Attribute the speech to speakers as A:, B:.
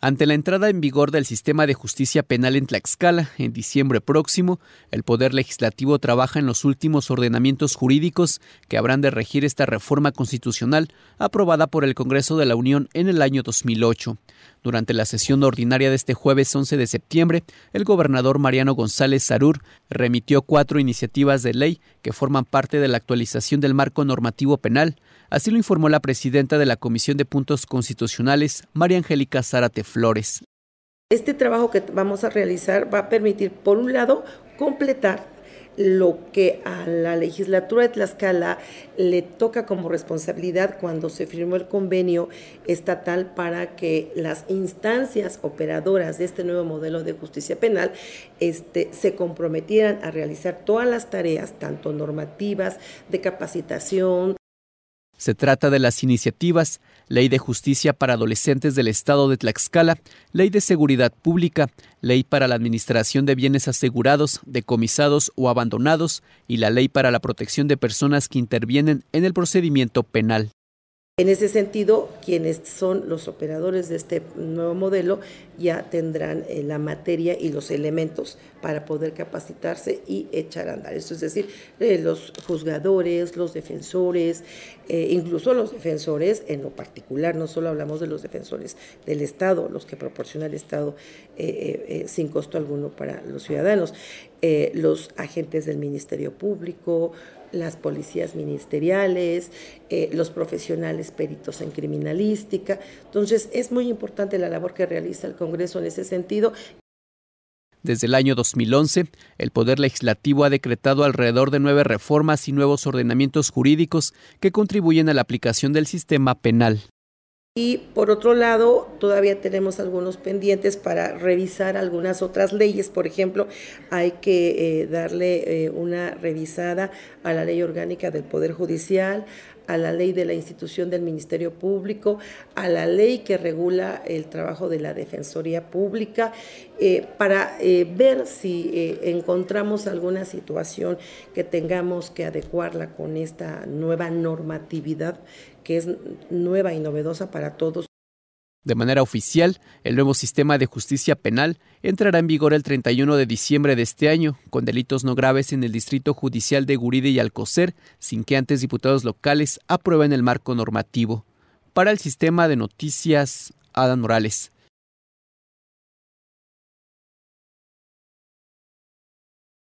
A: Ante la entrada en vigor del sistema de justicia penal en Tlaxcala en diciembre próximo, el Poder Legislativo trabaja en los últimos ordenamientos jurídicos que habrán de regir esta reforma constitucional aprobada por el Congreso de la Unión en el año 2008. Durante la sesión ordinaria de este jueves 11 de septiembre, el gobernador Mariano González Sarur remitió cuatro iniciativas de ley que forman parte de la actualización del marco normativo penal. Así lo informó la presidenta de la Comisión de Puntos Constitucionales, María Angélica Zárate Flores.
B: Este trabajo que vamos a realizar va a permitir, por un lado, completar lo que a la legislatura de Tlaxcala le toca como responsabilidad cuando se firmó el convenio estatal para que las instancias operadoras de este nuevo modelo de justicia penal este, se comprometieran a realizar todas las tareas, tanto normativas, de capacitación,
A: se trata de las iniciativas Ley de Justicia para Adolescentes del Estado de Tlaxcala, Ley de Seguridad Pública, Ley para la Administración de Bienes Asegurados, Decomisados o Abandonados y la Ley para la Protección de Personas que Intervienen en el Procedimiento Penal.
B: En ese sentido, quienes son los operadores de este nuevo modelo ya tendrán eh, la materia y los elementos para poder capacitarse y echar a andar. Esto es decir, eh, los juzgadores, los defensores, eh, incluso los defensores en lo particular, no solo hablamos de los defensores del Estado, los que proporciona el Estado sin costo alguno para los ciudadanos, los agentes del Ministerio Público, las policías ministeriales, eh, los profesionales peritos en criminalística. Entonces, es muy importante la labor que realiza el Congreso en ese sentido.
A: Desde el año 2011, el Poder Legislativo ha decretado alrededor de nueve reformas y nuevos ordenamientos jurídicos que contribuyen a la aplicación del sistema penal.
B: Y por otro lado, todavía tenemos algunos pendientes para revisar algunas otras leyes. Por ejemplo, hay que eh, darle eh, una revisada a la ley orgánica del Poder Judicial, a la ley de la institución del Ministerio Público, a la ley que regula el trabajo de la Defensoría Pública, eh, para ver si encontramos alguna situación que tengamos que adecuarla con esta nueva normatividad que es nueva y novedosa para todos.
A: De manera oficial, el nuevo sistema de justicia penal entrará en vigor el 31 de diciembre de este año, con delitos no graves en el Distrito Judicial de Guride y Alcocer, sin que antes diputados locales aprueben el marco normativo. Para el sistema de noticias, Adán Morales.